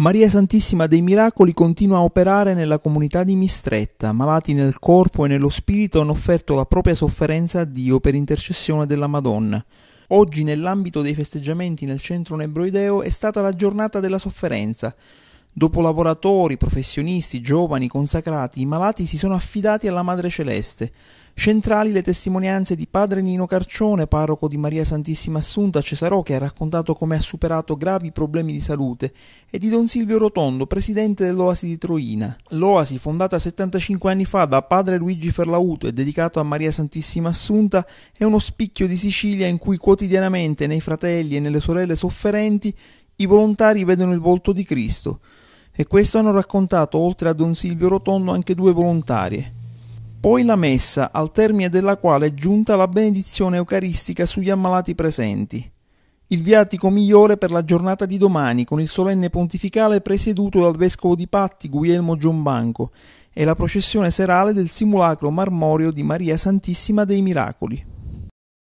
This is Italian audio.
Maria Santissima dei Miracoli continua a operare nella comunità di Mistretta. Malati nel corpo e nello spirito hanno offerto la propria sofferenza a Dio per intercessione della Madonna. Oggi, nell'ambito dei festeggiamenti nel centro nebroideo, è stata la giornata della sofferenza. Dopo lavoratori, professionisti, giovani, consacrati, i malati si sono affidati alla Madre Celeste. Centrali le testimonianze di padre Nino Carcione, parroco di Maria Santissima Assunta a Cesarò, che ha raccontato come ha superato gravi problemi di salute, e di don Silvio Rotondo, presidente dell'Oasi di Troina. L'Oasi, fondata 75 anni fa da padre Luigi Ferlauto e dedicato a Maria Santissima Assunta, è uno spicchio di Sicilia in cui quotidianamente nei fratelli e nelle sorelle sofferenti i volontari vedono il volto di Cristo e questo hanno raccontato oltre a don Silvio Rotondo anche due volontarie. Poi la messa, al termine della quale è giunta la benedizione eucaristica sugli ammalati presenti. Il viatico migliore per la giornata di domani, con il solenne pontificale presieduto dal vescovo di Patti Guglielmo Giombanco e la processione serale del simulacro marmoreo di Maria Santissima dei Miracoli.